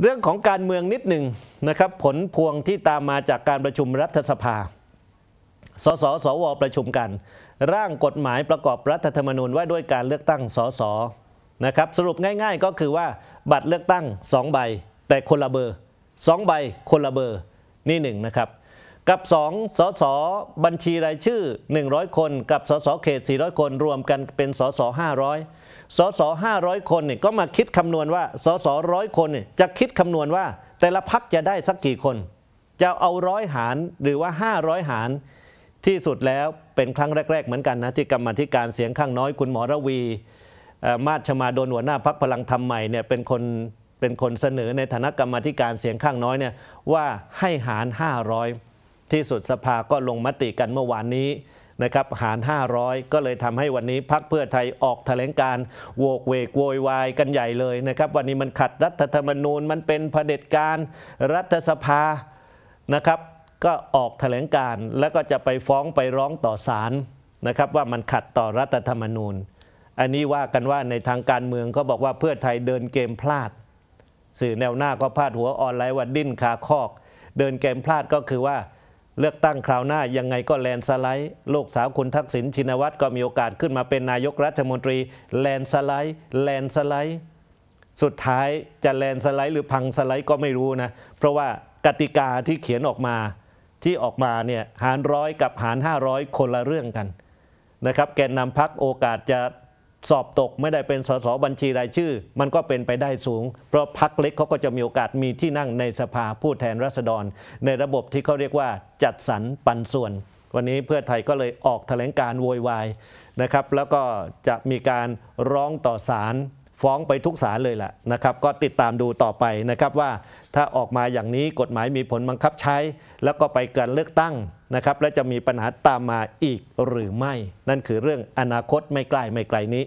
เรื่องของการเมืองนิดหนึ่งนะครับ ผลพวงที่ตามมาจากการประชุมรัฐสภา สสสว ประชุมกัน ร่างกฎหมายประกอบรัฐธรรมนูญว่าด้วยการเลือกตั้งสสนะครับ สรุปง่าย ๆก็คือว่า บัตรเลือกตั้ง 2 ใบ แต่คนละเบอร์ 2 ใบคนละเบอร์ นี่หนึ่งนะครับกับ 2สสบัญชี รายชื่อ 100 คนกับสสเขต 400 คน รวมกันเป็นสส500สส500คนเนี่ยก็มาคิดคำนวณว่าสสร้อยคนเนี่ยจะคิดคำนวณว่าแต่ละพักจะได้สักกี่คน จะเอาร้อยหารหรือว่า 500 หารที่สุดแล้วเป็นครั้งแรก ๆ เหมือนกันนะ ที่กรรมธิการเสียงข้างน้อยคุณหมอระวี มาชมาโดนหัวหน้าพักพลังทำใหม่เนี่ยเป็นคนเป็นคนเสนอในฐานะกรรมธิการเสียงข้างน้อยเนี่ยว่าให้หาร 500ที่สุดสภาก็ลงมติกันเมื่อวานนี้นะครับหาร 500 ก็เลยทำให้วันนี้พักเพื่อไทยออกแถลงการโวกเวกโวยวายกันใหญ่เลยนะครับ วันนี้มันขัดรัฐธรรมนูญมันเป็นเผด็จการรัฐสภานะครับ ก็ออกแถลงการแล้วก็จะไปฟ้องไปร้องต่อศาลนะครับว่ามันขัดต่อรัฐธรรมนูญ อันนี้ว่ากันว่าในทางการเมืองเขาบอกว่าเพื่อไทยเดินเกมพลาด สื่อแนวหน้าก็พลาดหัวออนไลน์ ว่าดิ้นคาคอก เดินเกมพลาดก็คือว่าเลือกตั้งคราวหน้ายังไงก็แลนสไลด์ลูกสาวคุณทักษิณชินวัตรก็มีโอกาสขึ้นมาเป็นนายกรัฐมนตรีแลนสไลด์แลนสไลด์สุดท้ายจะแลนสไลด์หรือพังสไลด์ก็ไม่รู้นะเพราะว่ากติกาที่เขียนออกมาที่ออกมาเนี่ยหารร้อยกับหาร 500 คนละเรื่องกันนะครับแกนนำพักโอกาสจะสอบตกไม่ได้เป็นสสบัญชีรายชื่อ มันก็เป็นไปได้สูง เพราะพักเล็กเขาก็จะมีโอกาสมีที่นั่งในสภาผู้แทนราษฎร ในระบบที่เขาเรียกว่าจัดสรรปันส่วน วันนี้เพื่อไทยก็เลยออกแถลงการโวยวายนะครับ แล้วก็จะมีการร้องต่อศาลฟ้องไปทุกศาลเลยแหละนะครับ ก็ติดตามดูต่อไปนะครับว่า ถ้าออกมาอย่างนี้กฎหมายมีผลบังคับใช้ แล้วก็ไปการเลือกตั้งนะครับและจะมีปัญหาตามมาอีกหรือไม่ นั่นคือเรื่องอนาคตไม่ใกล้ไม่ไกลนี้